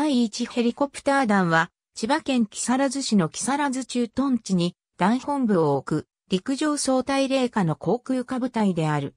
第1ヘリコプター団は、千葉県木更津市の木更津駐屯地に、団本部を置く、陸上総隊霊下の航空化部隊である。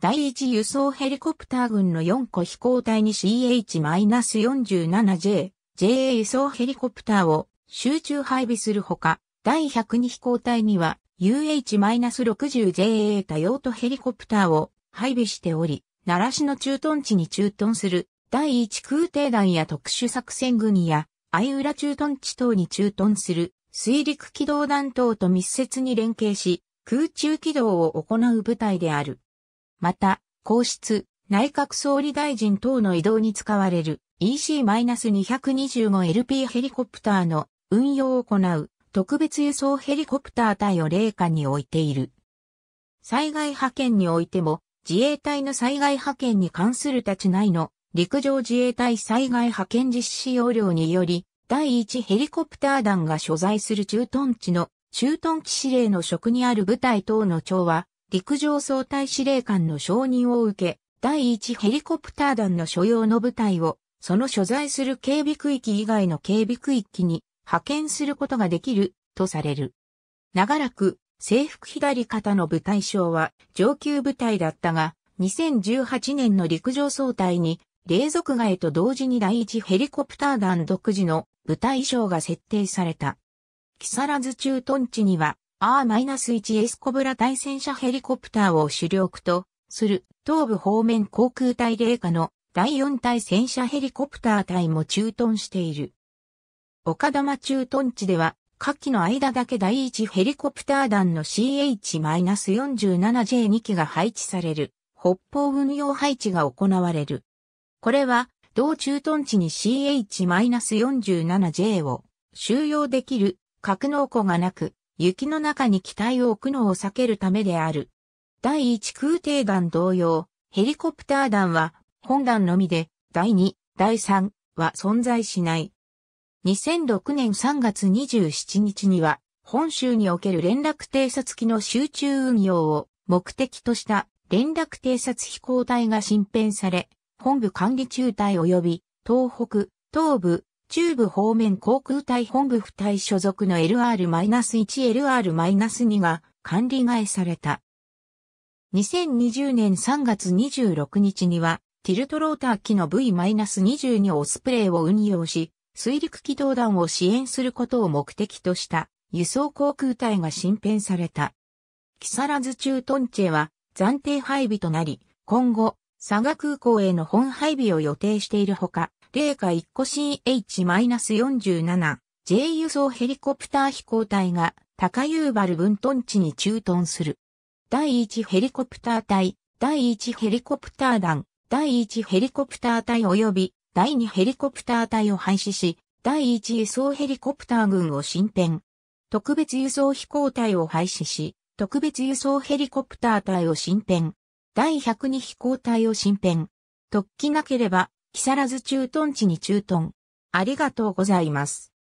第1輸送ヘリコプター群の4個飛行隊に CH-47J、JA 輸送ヘリコプターを集中配備するほか、第102飛行隊には UH-60JA 多用途ヘリコプターを配備しており、奈良市の駐屯地に駐屯する第一空挺団や特殊作戦軍や、相浦駐屯地等に駐屯する水陸機動団等と密接に連携し、空中機動を行う部隊である。また、皇室、内閣総理大臣等の移動に使われる EC-225LP ヘリコプターの運用を行う特別輸送ヘリコプター隊を霊下に置いている。災害派遣においても自衛隊の災害派遣に関する立ち内の陸上自衛隊災害派遣実施要領により、第1ヘリコプター団が所在する駐屯地の駐屯地司令の職にある部隊等の長は、陸上総隊司令官の承認を受け、第1ヘリコプター団の所要の部隊を、その所在する警備区域以外の警備区域に派遣することができるとされる。長らく制服左肩の部隊長は上級部隊だったが、2018年の陸上総隊に隷属外と同時に第一ヘリコプター団独自の部隊衣装が設定された。木更津駐屯地には R-1 エスコブラ対戦車ヘリコプターを主力とする東部方面航空隊霊下の第四対戦車ヘリコプター隊も駐屯している。岡玉駐屯地では、下記の間だけ第一ヘリコプター団の CH-47J2 機が配置される、北方運用配置が行われる。これは、同駐屯地に CH-47J を収容できる格納庫がなく、雪の中に機体を置くのを避けるためである。第1空挺弾同様、ヘリコプター弾は本弾のみで、第2、第3は存在しない。2006年3月27日には、本州における連絡偵察機の集中運用を目的とした連絡偵察飛行隊が新編され、本部管理中隊及び東北、東部、中部方面航空隊本部不隊所属の LR-1、LR-2 が管理替えされた。2020年3月26日には、ティルトローター機の V-22 オスプレイを運用し、水陸機動団を支援することを目的とした輸送航空隊が新編された。木更津駐屯地は暫定配備となり、今後、佐賀空港への本配備を予定しているほか、零下1個 CH-47、J 輸送ヘリコプター飛行隊が高遊原分屯地に駐屯する。第1ヘリコプター隊、第1ヘリコプター団、第1ヘリコプター隊及び第2ヘリコプター隊を廃止し、第1輸送ヘリコプター群を進編。特別輸送飛行隊を廃止し、特別輸送ヘリコプター隊を進編。第102飛行隊を新編。突起なければ、木更津駐屯地に駐屯。ありがとうございます。